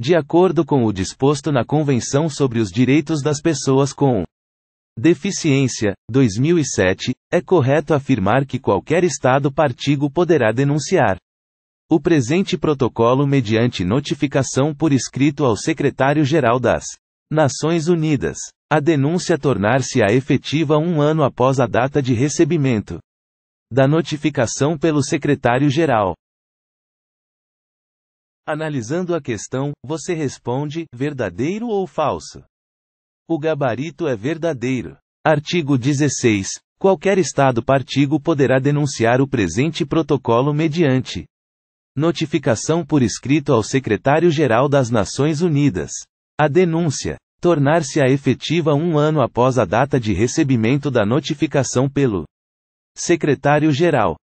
de acordo com o disposto na Convenção sobre os Direitos das Pessoas com Deficiência, 2007, é correto afirmar que qualquer Estado partigo poderá denunciar o presente protocolo mediante notificação por escrito ao Secretário-Geral das Nações Unidas. A denúncia tornar-se-á efetiva um ano após a data de recebimento da notificação pelo Secretário-Geral. Analisando a questão, você responde: verdadeiro ou falso? O gabarito é verdadeiro. Artigo 16. Qualquer Estado partigo poderá denunciar o presente protocolo mediante notificação por escrito ao Secretário-Geral das Nações Unidas. A denúncia tornar-se-á efetiva um ano após a data de recebimento da notificação pelo Secretário-Geral.